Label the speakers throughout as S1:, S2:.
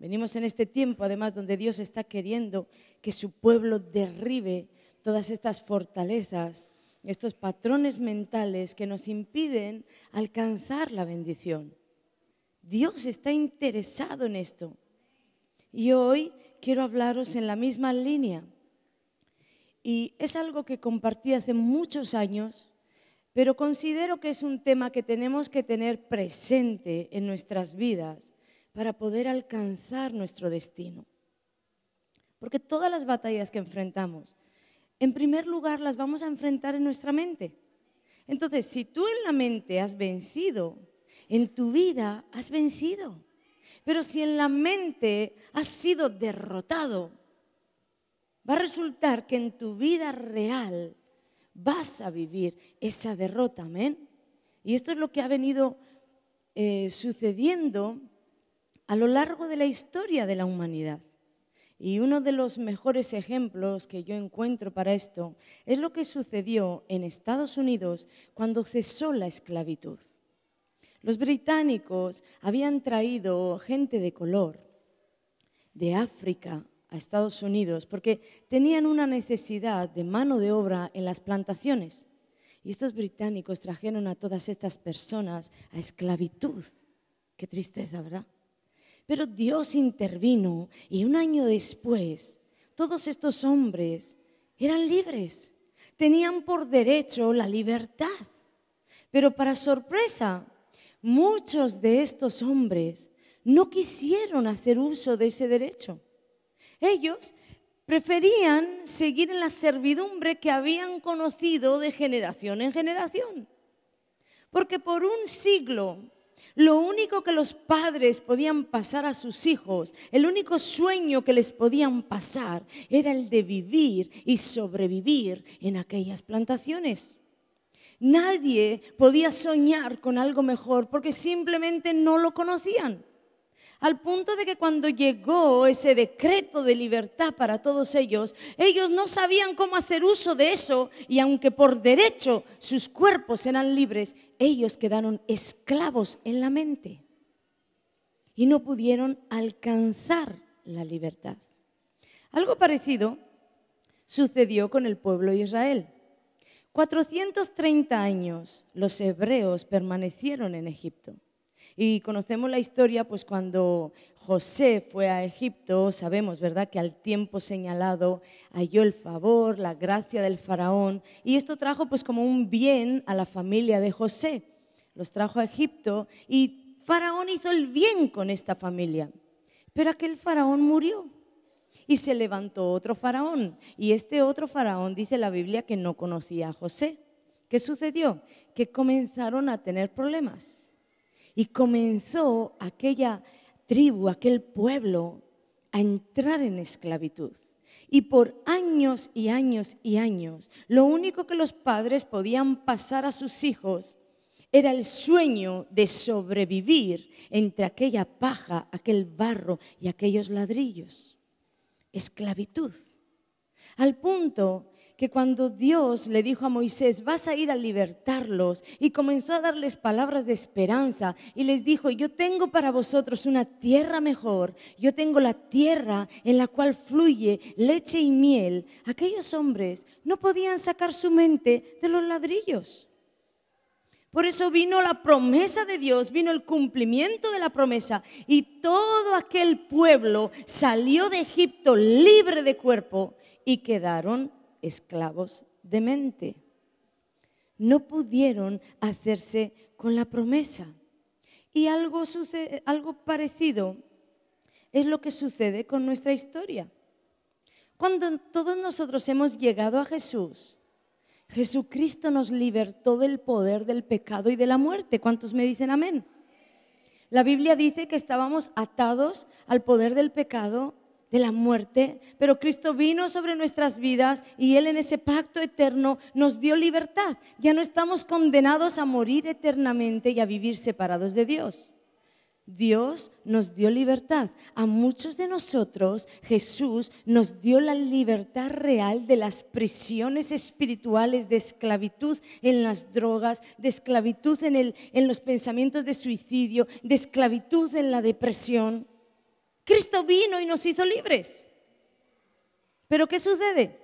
S1: Venimos en este tiempo, además, donde Dios está queriendo que su pueblo derribe todas estas fortalezas, estos patrones mentales que nos impiden alcanzar la bendición. Dios está interesado en esto. Y hoy quiero hablaros en la misma línea. Y es algo que compartí hace muchos años, pero considero que es un tema que tenemos que tener presente en nuestras vidas para poder alcanzar nuestro destino. Porque todas las batallas que enfrentamos, en primer lugar las vamos a enfrentar en nuestra mente. Entonces, si tú en la mente has vencido, en tu vida has vencido. Pero si en la mente has sido derrotado, va a resultar que en tu vida real vas a vivir esa derrota, amén. Y esto es lo que ha venido eh, sucediendo a lo largo de la historia de la humanidad. Y uno de los mejores ejemplos que yo encuentro para esto es lo que sucedió en Estados Unidos cuando cesó la esclavitud. Los británicos habían traído gente de color de África a Estados Unidos porque tenían una necesidad de mano de obra en las plantaciones. Y estos británicos trajeron a todas estas personas a esclavitud. Qué tristeza, ¿verdad? Pero Dios intervino y un año después todos estos hombres eran libres, tenían por derecho la libertad. Pero para sorpresa, muchos de estos hombres no quisieron hacer uso de ese derecho. Ellos preferían seguir en la servidumbre que habían conocido de generación en generación. Porque por un siglo lo único que los padres podían pasar a sus hijos, el único sueño que les podían pasar era el de vivir y sobrevivir en aquellas plantaciones. Nadie podía soñar con algo mejor porque simplemente no lo conocían al punto de que cuando llegó ese decreto de libertad para todos ellos, ellos no sabían cómo hacer uso de eso y aunque por derecho sus cuerpos eran libres, ellos quedaron esclavos en la mente y no pudieron alcanzar la libertad. Algo parecido sucedió con el pueblo de Israel. 430 años los hebreos permanecieron en Egipto. Y conocemos la historia, pues cuando José fue a Egipto, sabemos, ¿verdad?, que al tiempo señalado halló el favor, la gracia del faraón, y esto trajo pues como un bien a la familia de José. Los trajo a Egipto y faraón hizo el bien con esta familia. Pero aquel faraón murió y se levantó otro faraón. Y este otro faraón dice la Biblia que no conocía a José. ¿Qué sucedió? Que comenzaron a tener problemas. Y comenzó aquella tribu, aquel pueblo a entrar en esclavitud. Y por años y años y años, lo único que los padres podían pasar a sus hijos era el sueño de sobrevivir entre aquella paja, aquel barro y aquellos ladrillos. Esclavitud. Al punto que cuando Dios le dijo a Moisés, vas a ir a libertarlos, y comenzó a darles palabras de esperanza, y les dijo, yo tengo para vosotros una tierra mejor, yo tengo la tierra en la cual fluye leche y miel, aquellos hombres no podían sacar su mente de los ladrillos. Por eso vino la promesa de Dios, vino el cumplimiento de la promesa y todo aquel pueblo salió de Egipto libre de cuerpo y quedaron esclavos de mente. No pudieron hacerse con la promesa. Y algo, algo parecido es lo que sucede con nuestra historia. Cuando todos nosotros hemos llegado a Jesús, Jesucristo nos libertó del poder del pecado y de la muerte. ¿Cuántos me dicen amén? La Biblia dice que estábamos atados al poder del pecado de la muerte, pero Cristo vino sobre nuestras vidas y Él en ese pacto eterno nos dio libertad. Ya no estamos condenados a morir eternamente y a vivir separados de Dios. Dios nos dio libertad. A muchos de nosotros Jesús nos dio la libertad real de las prisiones espirituales, de esclavitud en las drogas, de esclavitud en, en los pensamientos de suicidio, de esclavitud en la depresión. Cristo vino y nos hizo libres. Pero ¿qué sucede?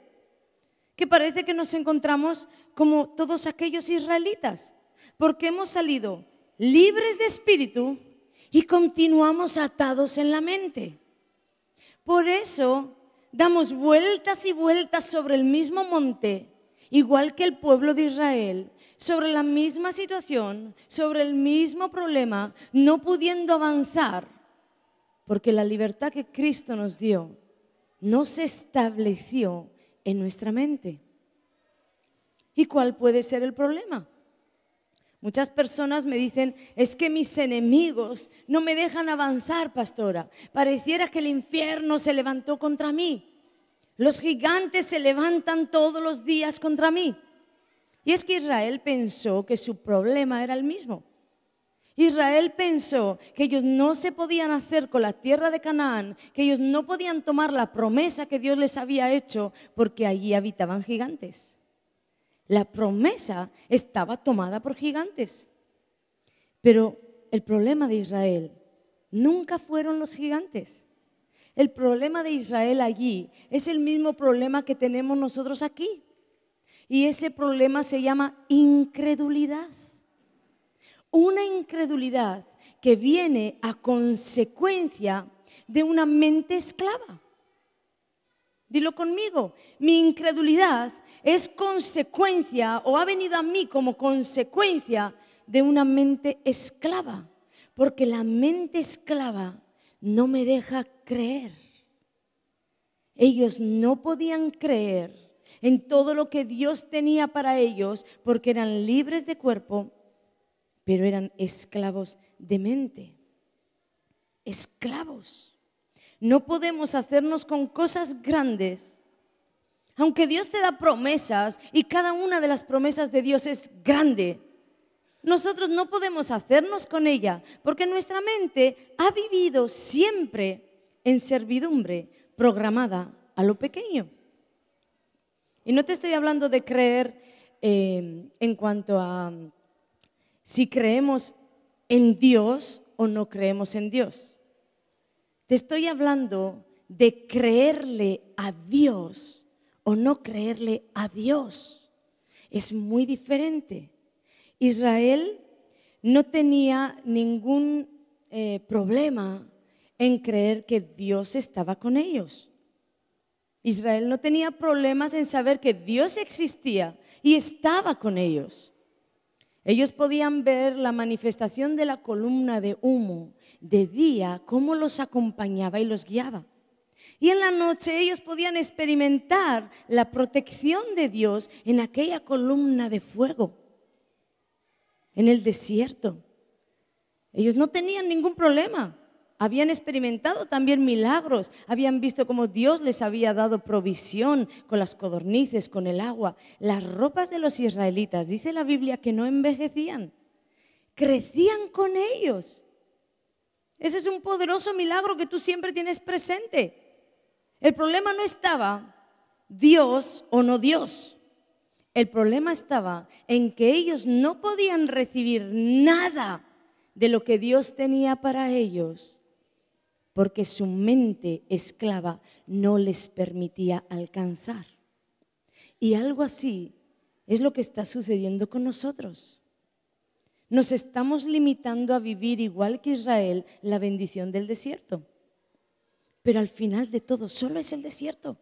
S1: Que parece que nos encontramos como todos aquellos israelitas, porque hemos salido libres de espíritu y continuamos atados en la mente. Por eso damos vueltas y vueltas sobre el mismo monte, igual que el pueblo de Israel, sobre la misma situación, sobre el mismo problema, no pudiendo avanzar porque la libertad que Cristo nos dio no se estableció en nuestra mente. ¿Y cuál puede ser el problema? Muchas personas me dicen, es que mis enemigos no me dejan avanzar, pastora. Pareciera que el infierno se levantó contra mí. Los gigantes se levantan todos los días contra mí. Y es que Israel pensó que su problema era el mismo. Israel pensó que ellos no se podían hacer con la tierra de Canaán, que ellos no podían tomar la promesa que Dios les había hecho, porque allí habitaban gigantes. La promesa estaba tomada por gigantes. Pero el problema de Israel nunca fueron los gigantes. El problema de Israel allí es el mismo problema que tenemos nosotros aquí. Y ese problema se llama incredulidad una incredulidad que viene a consecuencia de una mente esclava. Dilo conmigo, mi incredulidad es consecuencia o ha venido a mí como consecuencia de una mente esclava, porque la mente esclava no me deja creer. Ellos no podían creer en todo lo que Dios tenía para ellos porque eran libres de cuerpo pero eran esclavos de mente. Esclavos. No podemos hacernos con cosas grandes. Aunque Dios te da promesas y cada una de las promesas de Dios es grande, nosotros no podemos hacernos con ella porque nuestra mente ha vivido siempre en servidumbre programada a lo pequeño. Y no te estoy hablando de creer eh, en cuanto a si creemos en Dios o no creemos en Dios. Te estoy hablando de creerle a Dios o no creerle a Dios. Es muy diferente. Israel no tenía ningún eh, problema en creer que Dios estaba con ellos. Israel no tenía problemas en saber que Dios existía y estaba con ellos. Ellos podían ver la manifestación de la columna de humo de día, cómo los acompañaba y los guiaba. Y en la noche ellos podían experimentar la protección de Dios en aquella columna de fuego, en el desierto. Ellos no tenían ningún problema habían experimentado también milagros, habían visto cómo Dios les había dado provisión con las codornices, con el agua. Las ropas de los israelitas, dice la Biblia, que no envejecían, crecían con ellos. Ese es un poderoso milagro que tú siempre tienes presente. El problema no estaba Dios o no Dios. El problema estaba en que ellos no podían recibir nada de lo que Dios tenía para ellos porque su mente esclava no les permitía alcanzar. Y algo así es lo que está sucediendo con nosotros. Nos estamos limitando a vivir igual que Israel la bendición del desierto. Pero al final de todo, solo es el desierto.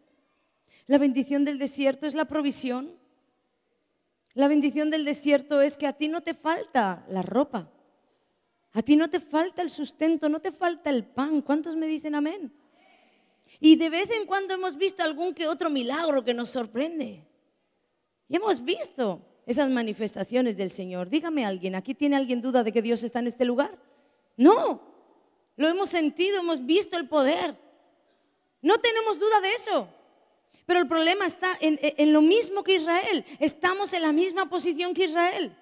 S1: La bendición del desierto es la provisión. La bendición del desierto es que a ti no te falta la ropa. A ti no te falta el sustento, no te falta el pan. ¿Cuántos me dicen amén? Y de vez en cuando hemos visto algún que otro milagro que nos sorprende. Y hemos visto esas manifestaciones del Señor. Dígame alguien, ¿aquí tiene alguien duda de que Dios está en este lugar? No, lo hemos sentido, hemos visto el poder. No tenemos duda de eso. Pero el problema está en, en lo mismo que Israel. Estamos en la misma posición que Israel.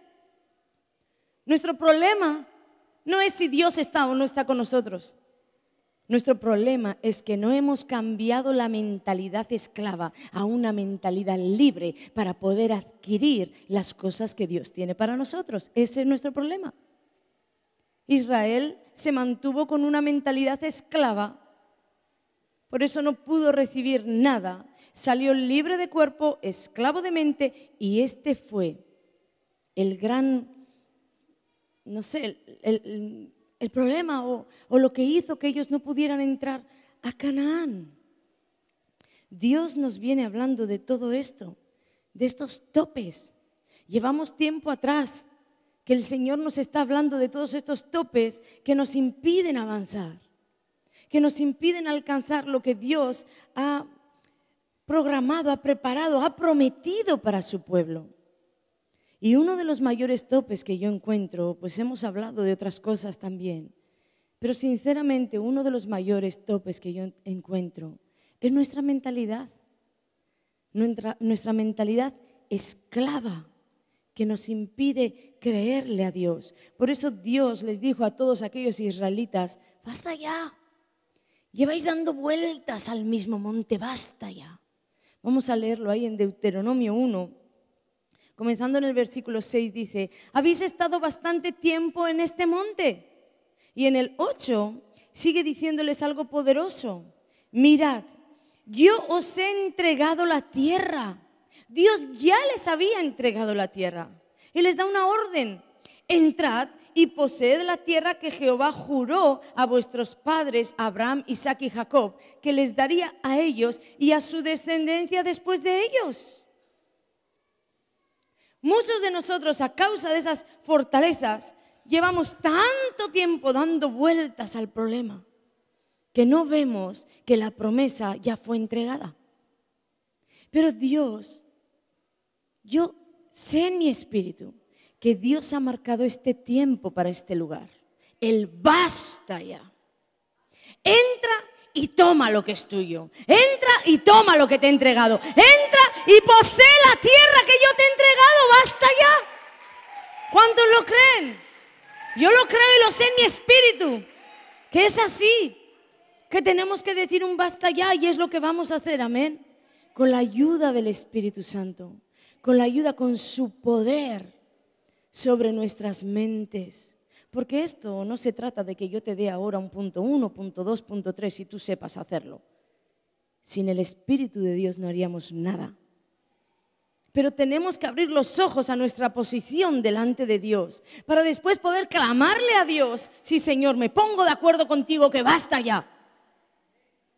S1: Nuestro problema no es si Dios está o no está con nosotros. Nuestro problema es que no hemos cambiado la mentalidad esclava a una mentalidad libre para poder adquirir las cosas que Dios tiene para nosotros. Ese es nuestro problema. Israel se mantuvo con una mentalidad esclava, por eso no pudo recibir nada. Salió libre de cuerpo, esclavo de mente, y este fue el gran no sé, el, problema o lo que hizo que ellos no pudieran entrar a Canaán. Dios nos viene hablando de todo esto, de estos topes. Llevamos tiempo atrás que el Señor nos está hablando de todos estos topes que nos impiden avanzar, que nos impiden alcanzar lo que Dios ha programado, ha preparado, ha prometido para su pueblo. Y uno de los mayores topes que yo encuentro, pues hemos hablado de otras cosas también, pero sinceramente uno de los mayores topes que yo encuentro es nuestra mentalidad, nuestra, mentalidad esclava que nos impide creerle a Dios. Por eso Dios les dijo a todos aquellos israelitas, basta ya, lleváis dando vueltas al mismo monte, basta ya. Vamos a leerlo ahí en Deuteronomio 1, Comenzando en el versículo 6 dice, habéis estado bastante tiempo en este monte. Y en el 8 sigue diciéndoles algo poderoso. Mirad, yo os he entregado la tierra. Dios ya les había entregado la tierra. Y les da una orden. Entrad y poseed la tierra que Jehová juró a vuestros padres, Abraham, Isaac y Jacob, que les daría a ellos y a su descendencia después de ellos. Muchos de nosotros a causa de esas fortalezas llevamos tanto tiempo dando vueltas al problema que no vemos que la promesa ya fue entregada. Pero Dios, yo sé en mi espíritu que Dios ha marcado este tiempo para este lugar. El basta ya. Entra y toma lo que es tuyo. Entra y toma lo que te he entregado. Entra y posee la tierra que yo te he entregado. Basta ya. ¿Cuántos lo creen? Yo lo creo y lo sé en mi espíritu. Que es así. Que tenemos que decir un basta ya y es lo que vamos a hacer. Amén. Con la ayuda del Espíritu Santo. Con la ayuda, con su poder sobre nuestras mentes. Porque esto no se trata de que yo te dé ahora un punto uno, punto dos, punto 3 y tú sepas hacerlo. Sin el Espíritu de Dios no haríamos nada. Pero tenemos que abrir los ojos a nuestra posición delante de Dios para después poder clamarle a Dios, sí Señor, me pongo de acuerdo contigo que basta ya,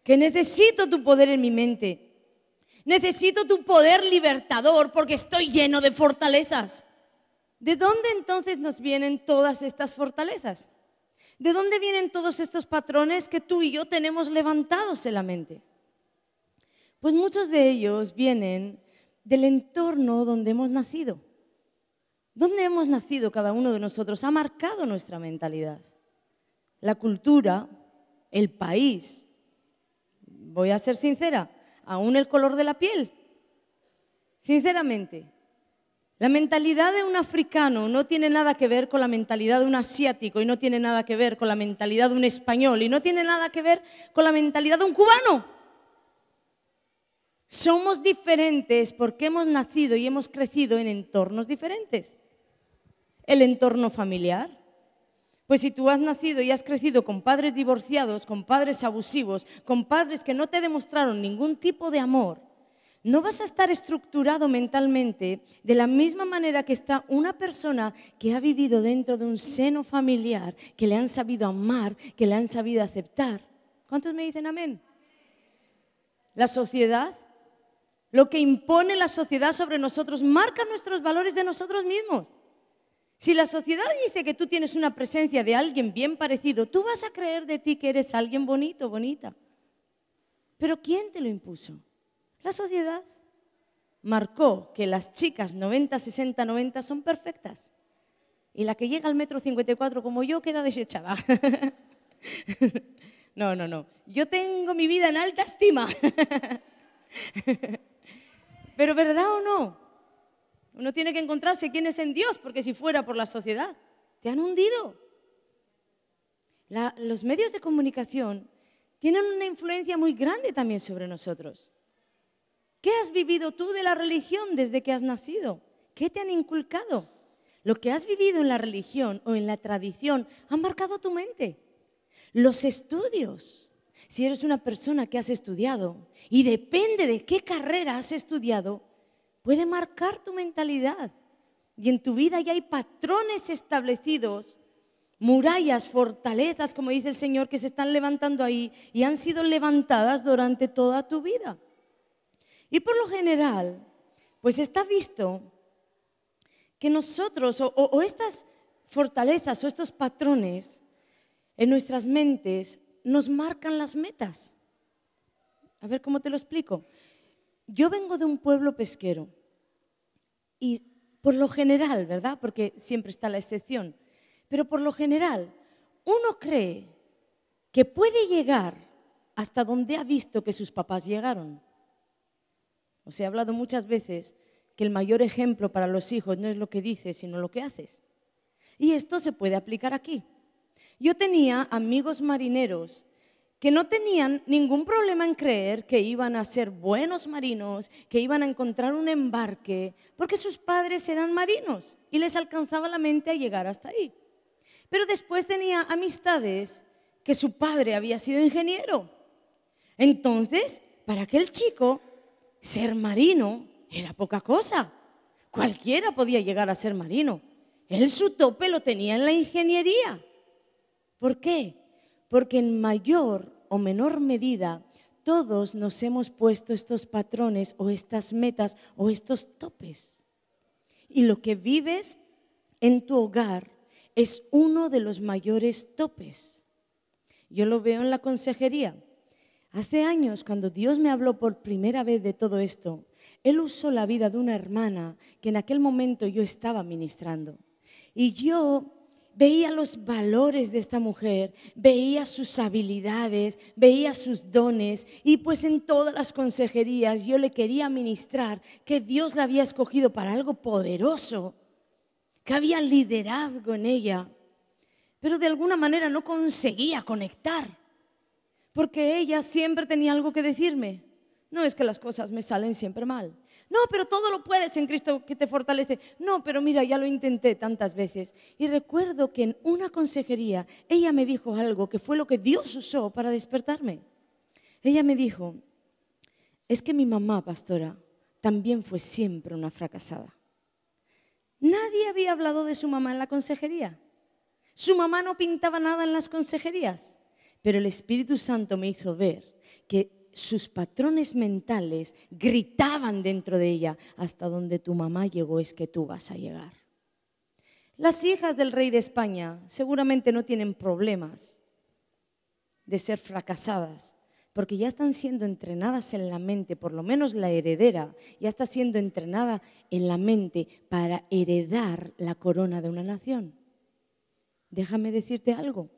S1: que necesito tu poder en mi mente, necesito tu poder libertador porque estoy lleno de fortalezas. ¿De dónde entonces nos vienen todas estas fortalezas? ¿De dónde vienen todos estos patrones que tú y yo tenemos levantados en la mente? Pues muchos de ellos vienen del entorno donde hemos nacido. ¿Dónde hemos nacido cada uno de nosotros? Ha marcado nuestra mentalidad. La cultura, el país. Voy a ser sincera, aún el color de la piel. Sinceramente, la mentalidad de un africano no tiene nada que ver con la mentalidad de un asiático y no tiene nada que ver con la mentalidad de un español y no tiene nada que ver con la mentalidad de un cubano. Somos diferentes porque hemos nacido y hemos crecido en entornos diferentes. El entorno familiar. Pues si tú has nacido y has crecido con padres divorciados, con padres abusivos, con padres que no te demostraron ningún tipo de amor, no vas a estar estructurado mentalmente de la misma manera que está una persona que ha vivido dentro de un seno familiar, que le han sabido amar, que le han sabido aceptar. ¿Cuántos me dicen amén? La sociedad lo que impone la sociedad sobre nosotros marca nuestros valores de nosotros mismos. Si la sociedad dice que tú tienes una presencia de alguien bien parecido, tú vas a creer de ti que eres alguien bonito, bonita. Pero ¿quién te lo impuso? La sociedad marcó que las chicas 90, 60, 90 son perfectas. Y la que llega al metro 54 como yo queda desechada. no, no, no. Yo tengo mi vida en alta estima. Pero ¿verdad o no? Uno tiene que encontrarse quién es en Dios, porque si fuera por la sociedad, te han hundido. los medios de comunicación tienen una influencia muy grande también sobre nosotros. ¿Qué has vivido tú de la religión desde que has nacido? ¿Qué te han inculcado? Lo que has vivido en la religión o en la tradición ha marcado tu mente. Los estudios, si eres una persona que has estudiado y depende de qué carrera has estudiado, puede marcar tu mentalidad. Y en tu vida ya hay patrones establecidos, murallas, fortalezas, como dice el Señor, que se están levantando ahí y han sido levantadas durante toda tu vida. Y por lo general, pues está visto que nosotros o, estas fortalezas o estos patrones en nuestras mentes nos marcan las metas. A ver cómo te lo explico. Yo vengo de un pueblo pesquero y por lo general, ¿verdad? Porque siempre está la excepción, pero por lo general uno cree que puede llegar hasta donde ha visto que sus papás llegaron. Os he hablado muchas veces que el mayor ejemplo para los hijos no es lo que dices, sino lo que haces. Y esto se puede aplicar aquí. Yo tenía amigos marineros que no tenían ningún problema en creer que iban a ser buenos marinos, que iban a encontrar un embarque, porque sus padres eran marinos y les alcanzaba la mente a llegar hasta ahí. Pero después tenía amistades que su padre había sido ingeniero. Entonces, para aquel chico, ser marino era poca cosa. Cualquiera podía llegar a ser marino. Él su tope lo tenía en la ingeniería. ¿Por qué? Porque en mayor o menor medida todos nos hemos puesto estos patrones o estas metas o estos topes. Y lo que vives en tu hogar es uno de los mayores topes. Yo lo veo en la consejería. Hace años, cuando Dios me habló por primera vez de todo esto, Él usó la vida de una hermana que en aquel momento yo estaba ministrando. Y yo veía los valores de esta mujer, veía sus habilidades, veía sus dones y pues en todas las consejerías yo le quería ministrar que Dios la había escogido para algo poderoso, que había liderazgo en ella, pero de alguna manera no conseguía conectar, porque ella siempre tenía algo que decirme. No es que las cosas me salen siempre mal. No, pero todo lo puedes en Cristo que te fortalece. No, pero mira, ya lo intenté tantas veces. Y recuerdo que en una consejería ella me dijo algo que fue lo que Dios usó para despertarme. Ella me dijo, es que mi mamá, pastora, también fue siempre una fracasada. Nadie había hablado de su mamá en la consejería. Su mamá no pintaba nada en las consejerías. Pero el Espíritu Santo me hizo ver que sus patrones mentales gritaban dentro de ella, hasta donde tu mamá llegó es que tú vas a llegar. Las hijas del rey de España seguramente no tienen problemas de ser fracasadas, porque ya están siendo entrenadas en la mente, por lo menos la heredera, ya está siendo entrenada en la mente para heredar la corona de una nación. Déjame decirte algo,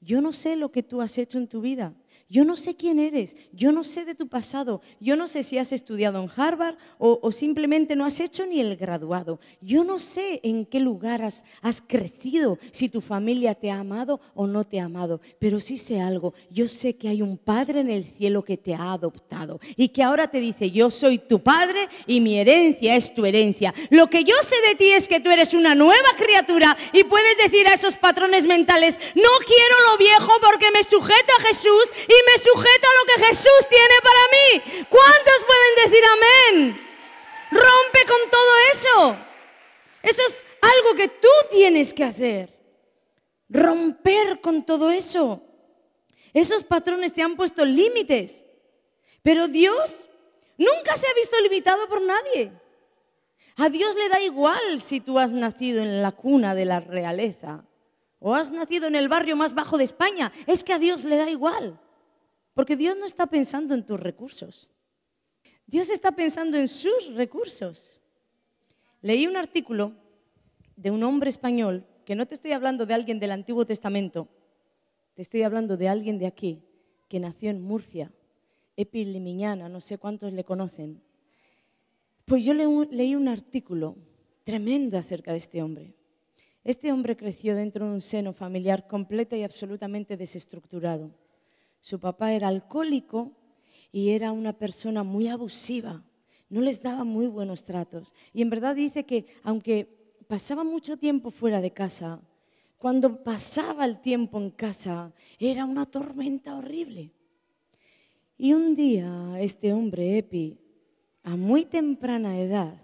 S1: yo no sé lo que tú has hecho en tu vida, yo no sé quién eres, yo no sé de tu pasado, yo no sé si has estudiado en Harvard o, o simplemente no has hecho ni el graduado, yo no sé en qué lugar has, has crecido, si tu familia te ha amado o no te ha amado, pero sí sé algo, yo sé que hay un Padre en el cielo que te ha adoptado y que ahora te dice, yo soy tu Padre y mi herencia es tu herencia. Lo que yo sé de ti es que tú eres una nueva criatura y puedes decir a esos patrones mentales, no quiero lo viejo porque me sujeto a Jesús y me sujeto a lo que Jesús tiene para mí. ¿Cuántos pueden decir amén? Rompe con todo eso. Eso es algo que tú tienes que hacer. Romper con todo eso. Esos patrones te han puesto límites. Pero Dios nunca se ha visto limitado por nadie. A Dios le da igual si tú has nacido en la cuna de la realeza o has nacido en el barrio más bajo de España. Es que a Dios le da igual. Porque Dios no está pensando en tus recursos. Dios está pensando en sus recursos. Leí un artículo de un hombre español, que no te estoy hablando de alguien del Antiguo Testamento, te estoy hablando de alguien de aquí, que nació en Murcia, Epilimiñana, no sé cuántos le conocen. Pues yo leí un artículo tremendo acerca de este hombre. Este hombre creció dentro de un seno familiar completa y absolutamente desestructurado su papá era alcohólico y era una persona muy abusiva. No les daba muy buenos tratos. Y en verdad dice que aunque pasaba mucho tiempo fuera de casa, cuando pasaba el tiempo en casa era una tormenta horrible. Y un día este hombre, Epi, a muy temprana edad,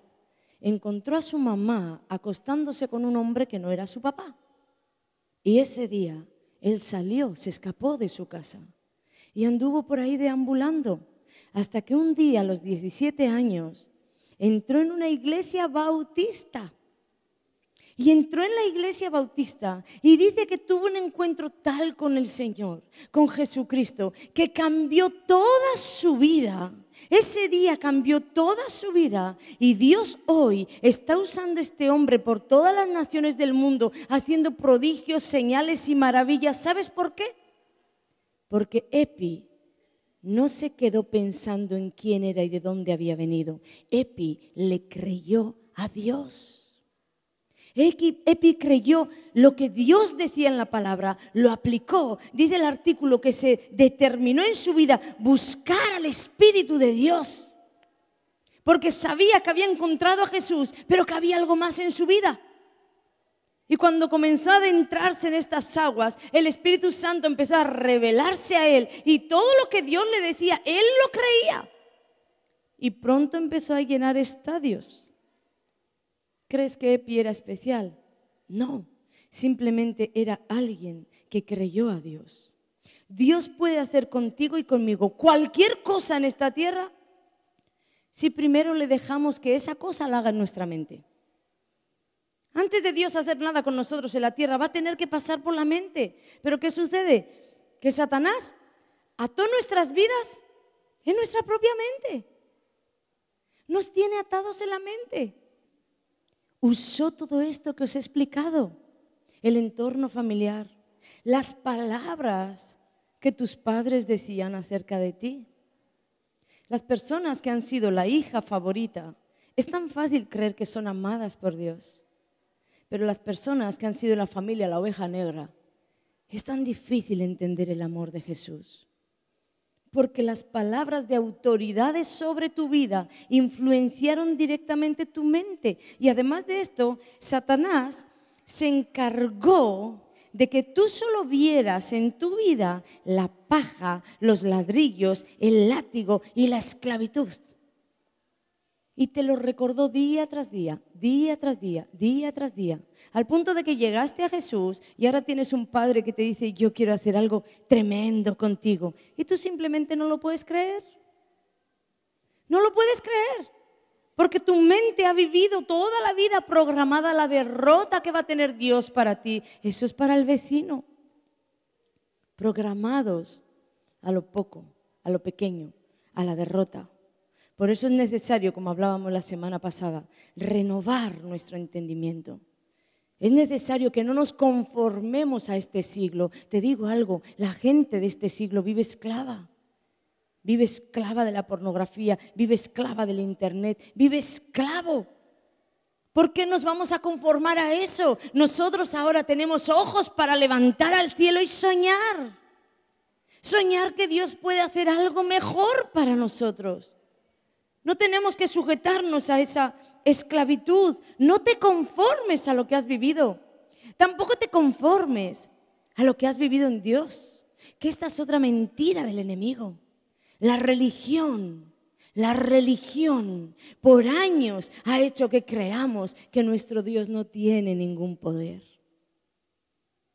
S1: encontró a su mamá acostándose con un hombre que no era su papá. Y ese día él salió, se escapó de su casa y anduvo por ahí deambulando, hasta que un día, a los 17 años, entró en una iglesia bautista. Y entró en la iglesia bautista y dice que tuvo un encuentro tal con el Señor, con Jesucristo, que cambió toda su vida. Ese día cambió toda su vida y Dios hoy está usando este hombre por todas las naciones del mundo, haciendo prodigios, señales y maravillas. ¿Sabes por qué? porque Epi no se quedó pensando en quién era y de dónde había venido. Epi le creyó a Dios. Epi, creyó lo que Dios decía en la palabra, lo aplicó. Dice el artículo que se determinó en su vida buscar al Espíritu de Dios. Porque sabía que había encontrado a Jesús, pero que había algo más en su vida. Y cuando comenzó a adentrarse en estas aguas, el Espíritu Santo empezó a revelarse a él y todo lo que Dios le decía, él lo creía. Y pronto empezó a llenar estadios. ¿Crees que Epi era especial? No, simplemente era alguien que creyó a Dios. Dios puede hacer contigo y conmigo cualquier cosa en esta tierra si primero le dejamos que esa cosa la haga en nuestra mente de Dios hacer nada con nosotros en la tierra, va a tener que pasar por la mente. Pero ¿qué sucede? Que Satanás ató nuestras vidas en nuestra propia mente. Nos tiene atados en la mente. Usó todo esto que os he explicado, el entorno familiar, las palabras que tus padres decían acerca de ti. Las personas que han sido la hija favorita, es tan fácil creer que son amadas por Dios. Pero las personas que han sido en la familia la oveja negra, es tan difícil entender el amor de Jesús. Porque las palabras de autoridades sobre tu vida influenciaron directamente tu mente. Y además de esto, Satanás se encargó de que tú solo vieras en tu vida la paja, los ladrillos, el látigo y la esclavitud. Y te lo recordó día tras día, día tras día, día tras día. Al punto de que llegaste a Jesús y ahora tienes un padre que te dice, yo quiero hacer algo tremendo contigo. Y tú simplemente no lo puedes creer. No lo puedes creer. Porque tu mente ha vivido toda la vida programada la derrota que va a tener Dios para ti. Eso es para el vecino. Programados a lo poco, a lo pequeño, a la derrota. Por eso es necesario, como hablábamos la semana pasada, renovar nuestro entendimiento. Es necesario que no nos conformemos a este siglo. Te digo algo, la gente de este siglo vive esclava. Vive esclava de la pornografía, vive esclava del Internet, vive esclavo. ¿Por qué nos vamos a conformar a eso? Nosotros ahora tenemos ojos para levantar al cielo y soñar. Soñar que Dios puede hacer algo mejor para nosotros. No tenemos que sujetarnos a esa esclavitud. No te conformes a lo que has vivido. Tampoco te conformes a lo que has vivido en Dios. Que esta es otra mentira del enemigo. La religión, la religión por años ha hecho que creamos que nuestro Dios no tiene ningún poder.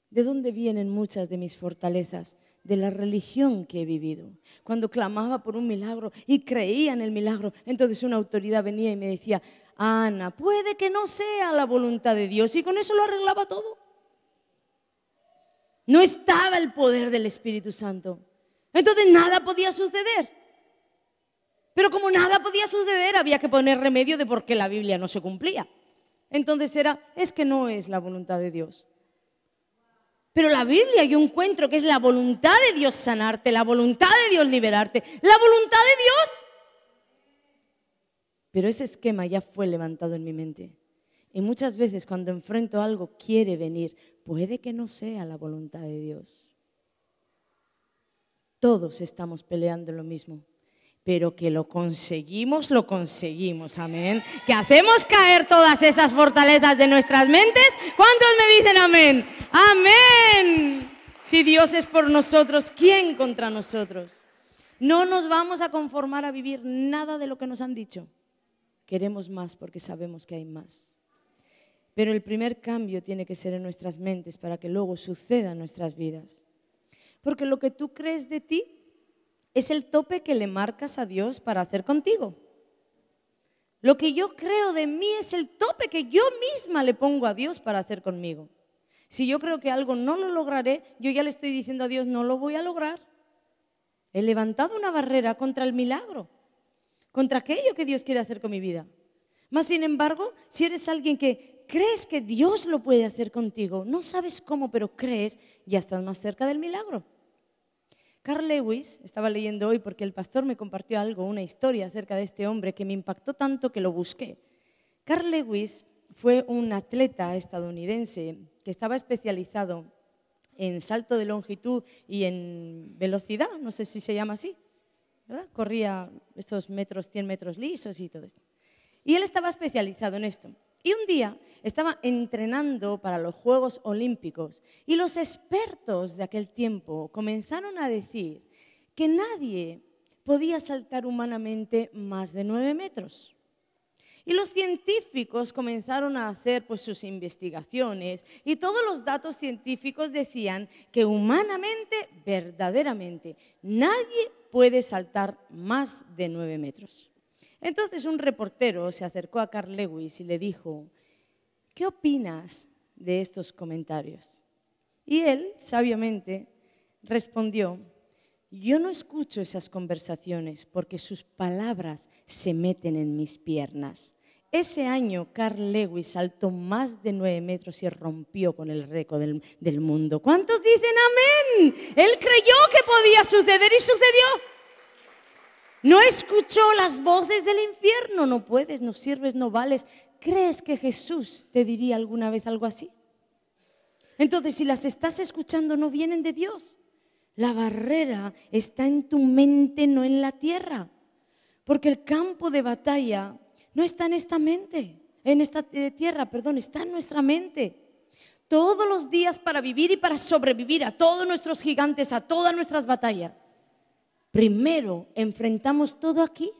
S1: ¿De dónde vienen muchas de mis fortalezas? de la religión que he vivido. Cuando clamaba por un milagro y creía en el milagro, entonces una autoridad venía y me decía, Ana, puede que no sea la voluntad de Dios y con eso lo arreglaba todo. No estaba el poder del Espíritu Santo. Entonces nada podía suceder. Pero como nada podía suceder, había que poner remedio de por qué la Biblia no se cumplía. Entonces era, es que no es la voluntad de Dios. Pero la Biblia yo encuentro que es la voluntad de Dios sanarte, la voluntad de Dios liberarte, la voluntad de Dios. Pero ese esquema ya fue levantado en mi mente. Y muchas veces cuando enfrento algo quiere venir, puede que no sea la voluntad de Dios. Todos estamos peleando lo mismo pero que lo conseguimos, lo conseguimos, amén. Que hacemos caer todas esas fortalezas de nuestras mentes. ¿Cuántos me dicen amén? Amén. Si Dios es por nosotros, ¿quién contra nosotros? No nos vamos a conformar a vivir nada de lo que nos han dicho. Queremos más porque sabemos que hay más. Pero el primer cambio tiene que ser en nuestras mentes para que luego suceda en nuestras vidas. Porque lo que tú crees de ti es el tope que le marcas a Dios para hacer contigo. Lo que yo creo de mí es el tope que yo misma le pongo a Dios para hacer conmigo. Si yo creo que algo no lo lograré, yo ya le estoy diciendo a Dios, no lo voy a lograr. He levantado una barrera contra el milagro, contra aquello que Dios quiere hacer con mi vida. Mas, sin embargo, si eres alguien que crees que Dios lo puede hacer contigo, no sabes cómo, pero crees, ya estás más cerca del milagro. Carl Lewis, estaba leyendo hoy porque el pastor me compartió algo, una historia acerca de este hombre que me impactó tanto que lo busqué. Carl Lewis fue un atleta estadounidense que estaba especializado en salto de longitud y en velocidad, no sé si se llama así, ¿verdad? Corría estos metros, 100 metros lisos y todo esto. Y él estaba especializado en esto. Y un día estaba entrenando para los Juegos Olímpicos y los expertos de aquel tiempo comenzaron a decir que nadie podía saltar humanamente más de nueve metros. Y los científicos comenzaron a hacer pues, sus investigaciones y todos los datos científicos decían que humanamente, verdaderamente, nadie puede saltar más de nueve metros. Entonces un reportero se acercó a Carl Lewis y le dijo, ¿qué opinas de estos comentarios? Y él, sabiamente, respondió, yo no escucho esas conversaciones porque sus palabras se meten en mis piernas. Ese año Carl Lewis saltó más de nueve metros y rompió con el récord del, mundo. ¿Cuántos dicen amén? Él creyó que podía suceder y sucedió. No escuchó las voces del infierno. No puedes, no sirves, no vales. ¿Crees que Jesús te diría alguna vez algo así? Entonces, si las estás escuchando, no vienen de Dios. La barrera está en tu mente, no en la tierra. Porque el campo de batalla no está en esta mente, en esta eh, tierra, perdón, está en nuestra mente todos los días para vivir y para sobrevivir a todos nuestros gigantes, a todas nuestras batallas primero enfrentamos todo aquí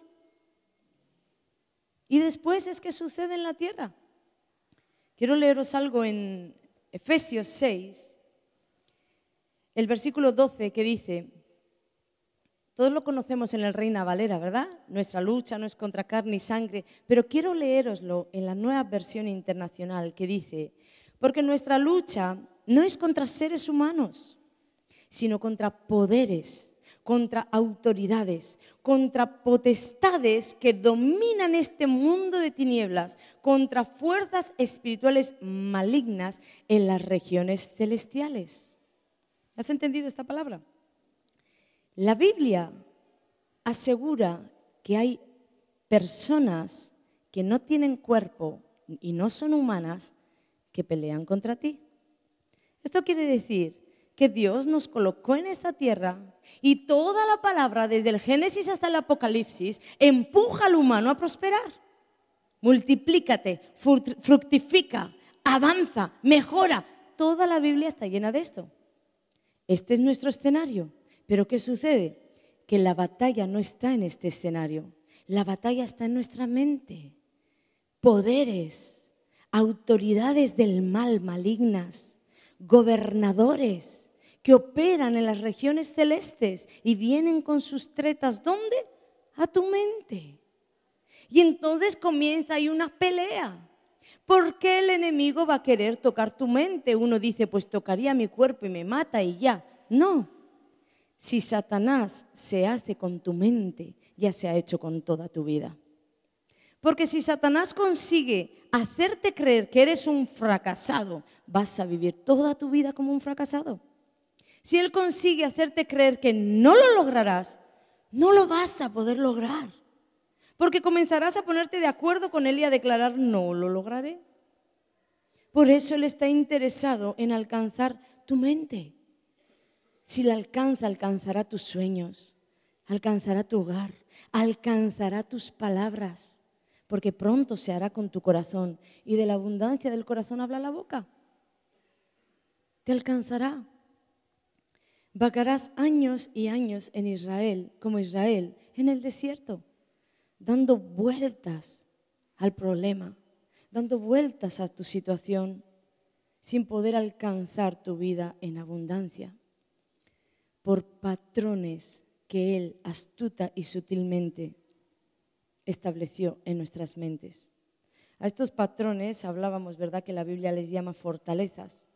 S1: y después es que sucede en la tierra. Quiero leeros algo en Efesios 6, el versículo 12 que dice, todos lo conocemos en el Reina Valera, ¿verdad? Nuestra lucha no es contra carne y sangre, pero quiero leeroslo en la nueva versión internacional que dice, porque nuestra lucha no es contra seres humanos, sino contra poderes contra autoridades, contra potestades que dominan este mundo de tinieblas, contra fuerzas espirituales malignas en las regiones celestiales. ¿Has entendido esta palabra? La Biblia asegura que hay personas que no tienen cuerpo y no son humanas que pelean contra ti. Esto quiere decir que Dios nos colocó en esta tierra y toda la palabra, desde el Génesis hasta el Apocalipsis, empuja al humano a prosperar. Multiplícate, fructifica, avanza, mejora. Toda la Biblia está llena de esto. Este es nuestro escenario. Pero ¿qué sucede? Que la batalla no está en este escenario. La batalla está en nuestra mente. Poderes, autoridades del mal malignas, gobernadores que operan en las regiones celestes y vienen con sus tretas, ¿dónde? A tu mente. Y entonces comienza ahí una pelea. ¿Por qué el enemigo va a querer tocar tu mente? Uno dice, pues tocaría mi cuerpo y me mata y ya. No. Si Satanás se hace con tu mente, ya se ha hecho con toda tu vida. Porque si Satanás consigue hacerte creer que eres un fracasado, vas a vivir toda tu vida como un fracasado. Si Él consigue hacerte creer que no lo lograrás, no lo vas a poder lograr. Porque comenzarás a ponerte de acuerdo con Él y a declarar, no lo lograré. Por eso Él está interesado en alcanzar tu mente. Si le alcanza, alcanzará tus sueños, alcanzará tu hogar, alcanzará tus palabras, porque pronto se hará con tu corazón y de la abundancia del corazón habla la boca. Te alcanzará. Vacarás años y años en Israel, como Israel, en el desierto, dando vueltas al problema, dando vueltas a tu situación, sin poder alcanzar tu vida en abundancia, por patrones que Él astuta y sutilmente estableció en nuestras mentes. A estos patrones hablábamos, ¿verdad?, que la Biblia les llama fortalezas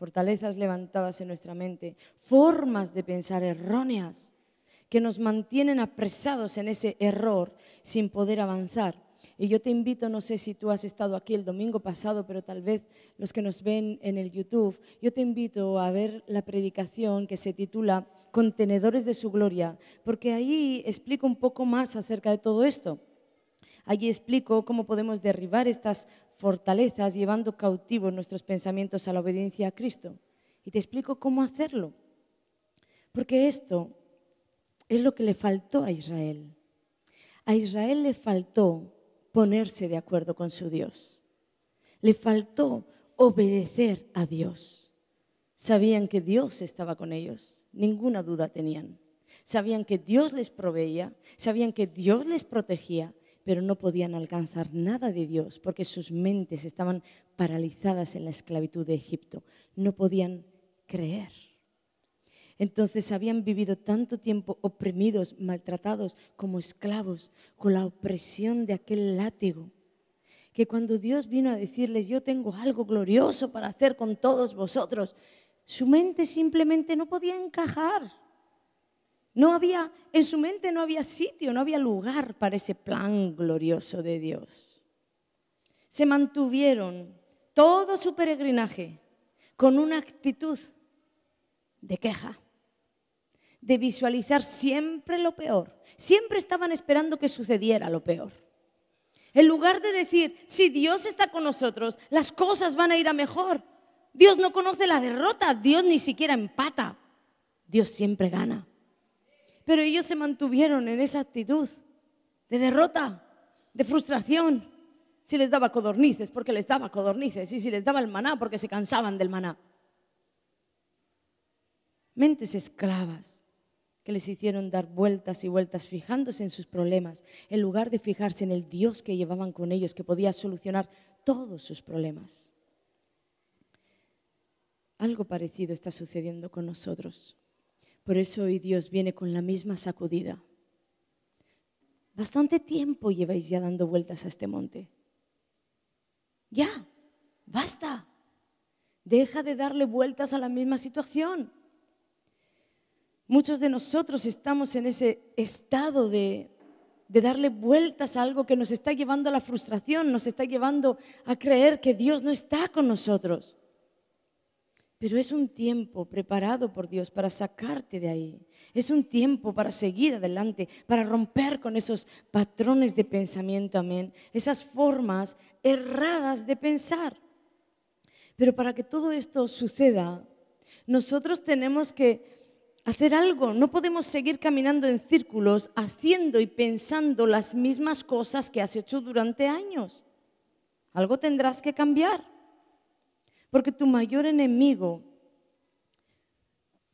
S1: fortalezas levantadas en nuestra mente, formas de pensar erróneas que nos mantienen apresados en ese error sin poder avanzar. Y yo te invito, no sé si tú has estado aquí el domingo pasado, pero tal vez los que nos ven en el YouTube, yo te invito a ver la predicación que se titula Contenedores de su Gloria, porque ahí explico un poco más acerca de todo esto. Allí explico cómo podemos derribar estas fortalezas llevando cautivos nuestros pensamientos a la obediencia a Cristo. Y te explico cómo hacerlo. Porque esto es lo que le faltó a Israel. A Israel le faltó ponerse de acuerdo con su Dios. Le faltó obedecer a Dios. Sabían que Dios estaba con ellos, ninguna duda tenían. Sabían que Dios les proveía, sabían que Dios les protegía, pero no podían alcanzar nada de Dios porque sus mentes estaban paralizadas en la esclavitud de Egipto. No podían creer. Entonces habían vivido tanto tiempo oprimidos, maltratados como esclavos, con la opresión de aquel látigo, que cuando Dios vino a decirles, yo tengo algo glorioso para hacer con todos vosotros, su mente simplemente no podía encajar. No había, en su mente no había sitio, no había lugar para ese plan glorioso de Dios. Se mantuvieron todo su peregrinaje con una actitud de queja, de visualizar siempre lo peor. Siempre estaban esperando que sucediera lo peor. En lugar de decir, si Dios está con nosotros, las cosas van a ir a mejor. Dios no conoce la derrota, Dios ni siquiera empata. Dios siempre gana. Pero ellos se mantuvieron en esa actitud de derrota, de frustración. Si les daba codornices, porque les daba codornices. Y si les daba el maná, porque se cansaban del maná. Mentes esclavas que les hicieron dar vueltas y vueltas fijándose en sus problemas, en lugar de fijarse en el Dios que llevaban con ellos, que podía solucionar todos sus problemas. Algo parecido está sucediendo con nosotros. Por eso hoy Dios viene con la misma sacudida. Bastante tiempo lleváis ya dando vueltas a este monte. Ya, basta. Deja de darle vueltas a la misma situación. Muchos de nosotros estamos en ese estado de, de, darle vueltas a algo que nos está llevando a la frustración, nos está llevando a creer que Dios no está con nosotros. Pero es un tiempo preparado por Dios para sacarte de ahí. Es un tiempo para seguir adelante, para romper con esos patrones de pensamiento, amén. Esas formas erradas de pensar. Pero para que todo esto suceda, nosotros tenemos que hacer algo. No podemos seguir caminando en círculos haciendo y pensando las mismas cosas que has hecho durante años. Algo tendrás que cambiar. Porque tu mayor enemigo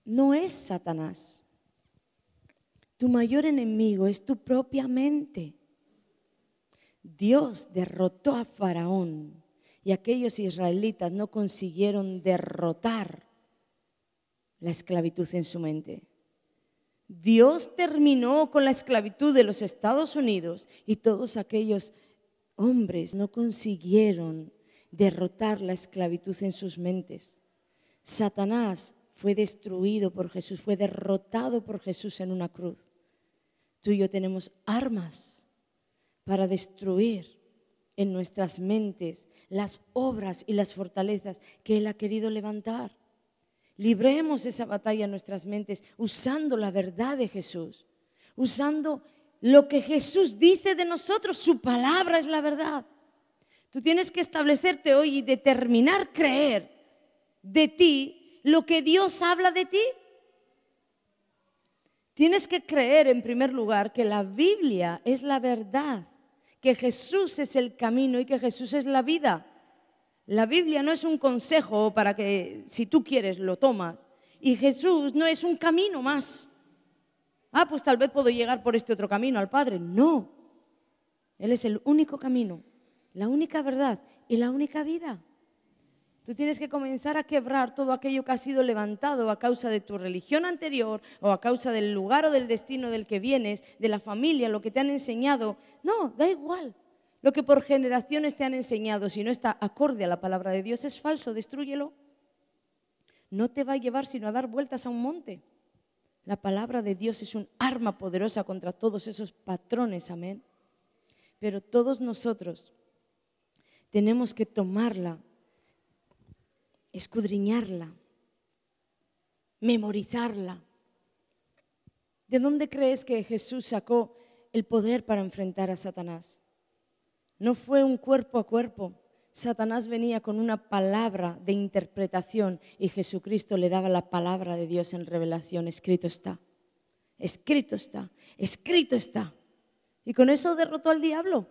S1: no es Satanás. Tu mayor enemigo es tu propia mente. Dios derrotó a Faraón y aquellos israelitas no consiguieron derrotar la esclavitud en su mente. Dios terminó con la esclavitud de los Estados Unidos y todos aquellos hombres no consiguieron derrotar la esclavitud en sus mentes. Satanás fue destruido por Jesús, fue derrotado por Jesús en una cruz. Tú y yo tenemos armas para destruir en nuestras mentes las obras y las fortalezas que Él ha querido levantar. Libremos esa batalla en nuestras mentes usando la verdad de Jesús, usando lo que Jesús dice de nosotros. Su palabra es la verdad. Tú tienes que establecerte hoy y determinar creer de ti lo que Dios habla de ti. Tienes que creer en primer lugar que la Biblia es la verdad, que Jesús es el camino y que Jesús es la vida. La Biblia no es un consejo para que si tú quieres lo tomas y Jesús no es un camino más. Ah, pues tal vez puedo llegar por este otro camino al Padre. No, Él es el único camino la única verdad y la única vida. Tú tienes que comenzar a quebrar todo aquello que ha sido levantado a causa de tu religión anterior o a causa del lugar o del destino del que vienes, de la familia, lo que te han enseñado. No, da igual. Lo que por generaciones te han enseñado, si no está acorde a la palabra de Dios, es falso, destruyelo. No te va a llevar sino a dar vueltas a un monte. La palabra de Dios es un arma poderosa contra todos esos patrones, amén. Pero todos nosotros tenemos que tomarla, escudriñarla, memorizarla. ¿De dónde crees que Jesús sacó el poder para enfrentar a Satanás? No fue un cuerpo a cuerpo. Satanás venía con una palabra de interpretación y Jesucristo le daba la palabra de Dios en revelación. Escrito está, escrito está, escrito está. Y con eso derrotó al diablo.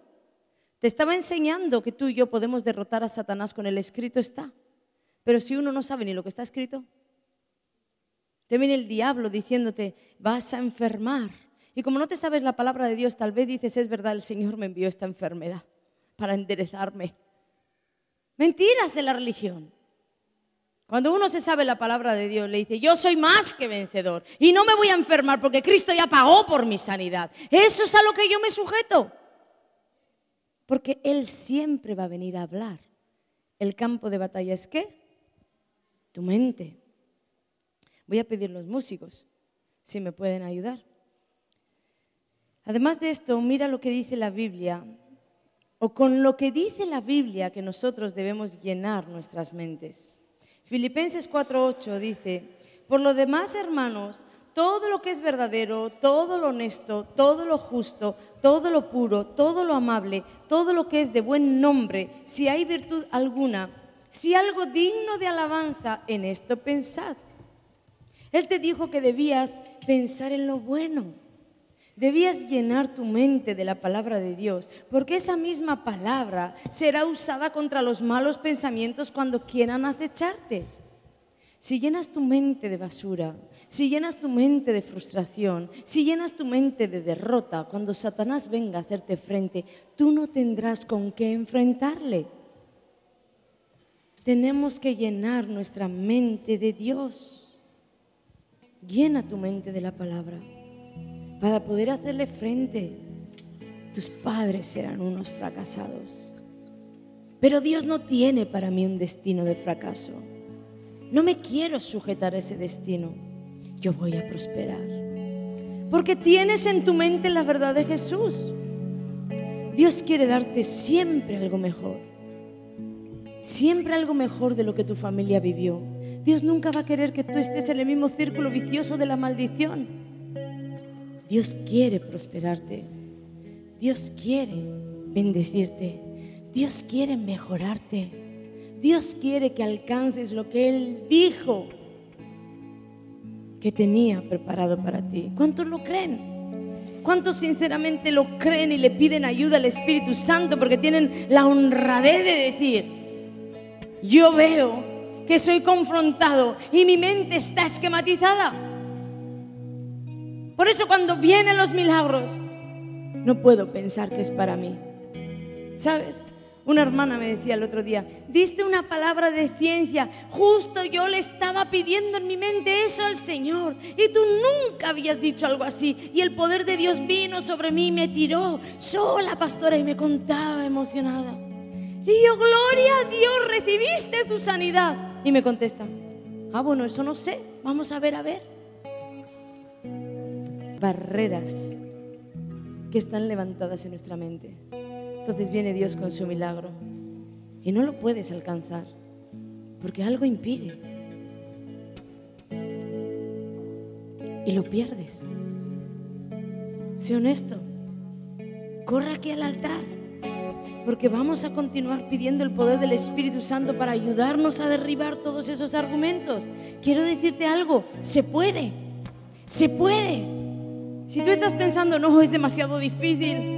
S1: Te estaba enseñando que tú y yo podemos derrotar a Satanás con el escrito está. Pero si uno no sabe ni lo que está escrito, te viene el diablo diciéndote, vas a enfermar. Y como no te sabes la palabra de Dios, tal vez dices, es verdad, el Señor me envió esta enfermedad para enderezarme. Mentiras de la religión. Cuando uno se sabe la palabra de Dios, le dice, yo soy más que vencedor y no me voy a enfermar porque Cristo ya pagó por mi sanidad. Eso es a lo que yo me sujeto. Porque Él siempre va a venir a hablar. El campo de batalla es qué? Tu mente. Voy a pedir los músicos si me pueden ayudar. Además de esto, mira lo que dice la Biblia, o con lo que dice la Biblia que nosotros debemos llenar nuestras mentes. Filipenses 4:8 dice, por lo demás, hermanos, todo lo que es verdadero, todo lo honesto, todo lo justo, todo lo puro, todo lo amable, todo lo que es de buen nombre, si hay virtud alguna, si algo digno de alabanza, en esto pensad. Él te dijo que debías pensar en lo bueno. Debías llenar tu mente de la palabra de Dios, porque esa misma palabra será usada contra los malos pensamientos cuando quieran acecharte. Si llenas tu mente de basura, si llenas tu mente de frustración, si llenas tu mente de derrota, cuando Satanás venga a hacerte frente, tú no tendrás con qué enfrentarle. Tenemos que llenar nuestra mente de Dios. Llena tu mente de la palabra para poder hacerle frente. Tus padres serán unos fracasados. Pero Dios no tiene para mí un destino de fracaso. No me quiero sujetar a ese destino. Yo voy a prosperar. Porque tienes en tu mente la verdad de Jesús. Dios quiere darte siempre algo mejor. Siempre algo mejor de lo que tu familia vivió. Dios nunca va a querer que tú estés en el mismo círculo vicioso de la maldición. Dios quiere prosperarte. Dios quiere bendecirte. Dios quiere mejorarte. Dios quiere que alcances lo que Él dijo que tenía preparado para ti. ¿Cuántos lo creen? ¿Cuántos sinceramente lo creen y le piden ayuda al Espíritu Santo porque tienen la honradez de decir, yo veo que soy confrontado y mi mente está esquematizada? Por eso cuando vienen los milagros, no puedo pensar que es para mí. ¿Sabes? Una hermana me decía el otro día, diste una palabra de ciencia, justo yo le estaba pidiendo en mi mente eso al Señor y tú nunca habías dicho algo así y el poder de Dios vino sobre mí y me tiró sola pastora y me contaba emocionada. Y yo, gloria a Dios, recibiste tu sanidad. Y me contesta, ah, bueno, eso no sé, vamos a ver, a ver. Barreras que están levantadas en nuestra mente entonces viene Dios con su milagro y no lo puedes alcanzar porque algo impide y lo pierdes. Sé honesto, corre aquí al altar porque vamos a continuar pidiendo el poder del Espíritu Santo para ayudarnos a derribar todos esos argumentos. Quiero decirte algo, se puede, se puede. Si tú estás pensando, no, es demasiado difícil,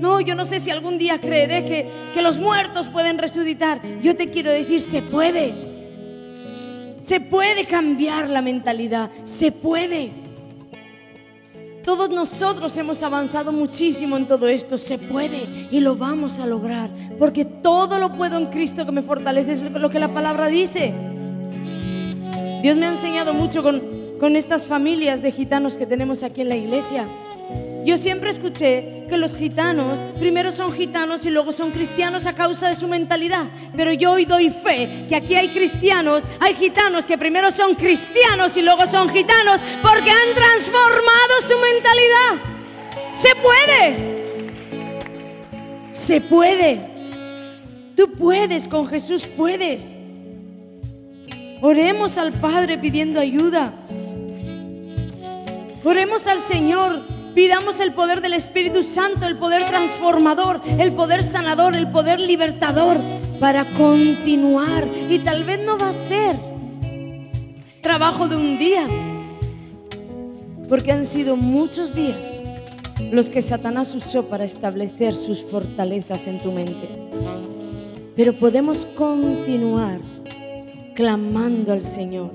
S1: no, yo no sé si algún día creeré que, los muertos pueden resucitar. Yo te quiero decir, se puede. Se puede cambiar la mentalidad. Se puede. Todos nosotros hemos avanzado muchísimo en todo esto. Se puede y lo vamos a lograr. Porque todo lo puedo en Cristo que me fortalece. Es lo que la palabra dice. Dios me ha enseñado mucho con, con estas familias de gitanos que tenemos aquí en la iglesia. Yo siempre escuché que los gitanos primero son gitanos y luego son cristianos a causa de su mentalidad. Pero yo hoy doy fe que aquí hay cristianos, hay gitanos que primero son cristianos y luego son gitanos porque han transformado su mentalidad. Se puede. Se puede. Tú puedes, con Jesús puedes. Oremos al Padre pidiendo ayuda. Oremos al Señor Pidamos el poder del Espíritu Santo, el poder transformador, el poder sanador, el poder libertador para continuar. Y tal vez no va a ser trabajo de un día, porque han sido muchos días los que Satanás usó para establecer sus fortalezas en tu mente. Pero podemos continuar clamando al Señor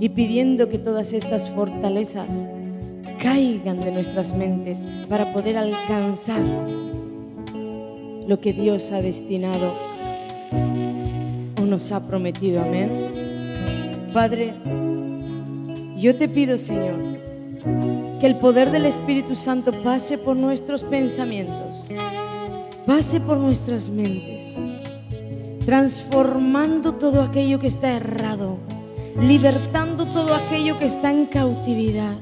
S1: y pidiendo que todas estas fortalezas caigan de nuestras mentes para poder alcanzar lo que Dios ha destinado o nos ha prometido. Amén. Padre, yo te pido, Señor, que el poder del Espíritu Santo pase por nuestros pensamientos, pase por nuestras mentes, transformando todo aquello que está errado, libertando todo aquello que está en cautividad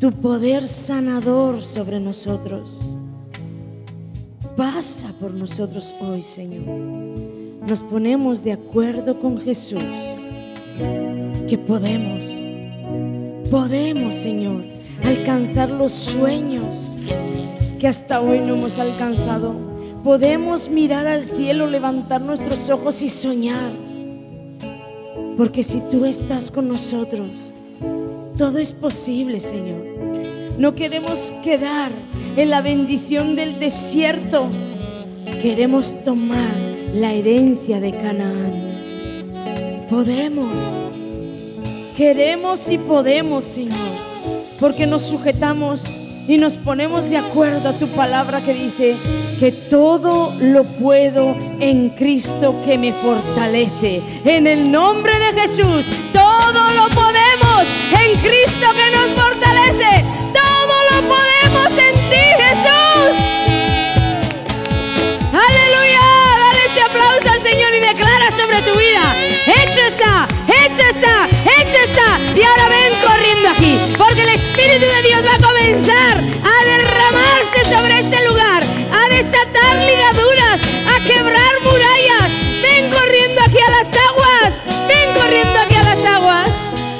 S1: tu poder sanador sobre nosotros. Pasa por nosotros hoy, Señor. Nos ponemos de acuerdo con Jesús que podemos, podemos, Señor, alcanzar los sueños que hasta hoy no hemos alcanzado. Podemos mirar al cielo, levantar nuestros ojos y soñar. Porque si tú estás con nosotros, todo es posible, Señor. No queremos quedar en la bendición del desierto. Queremos tomar la herencia de Canaán. Podemos. Queremos y podemos, Señor. Porque nos sujetamos y nos ponemos de acuerdo a tu palabra que dice que todo lo puedo en Cristo que me fortalece. En el nombre de Jesús, todo lo podemos en Cristo que nos fortalece. vida. Hecho está, hecho está, hecho está. Y ahora ven corriendo aquí, porque el Espíritu de Dios va a comenzar a derramarse sobre este lugar, a desatar ligaduras, a quebrar murallas. Ven corriendo aquí a las aguas, ven corriendo aquí a las aguas.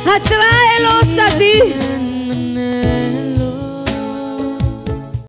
S1: Atráelos a ti.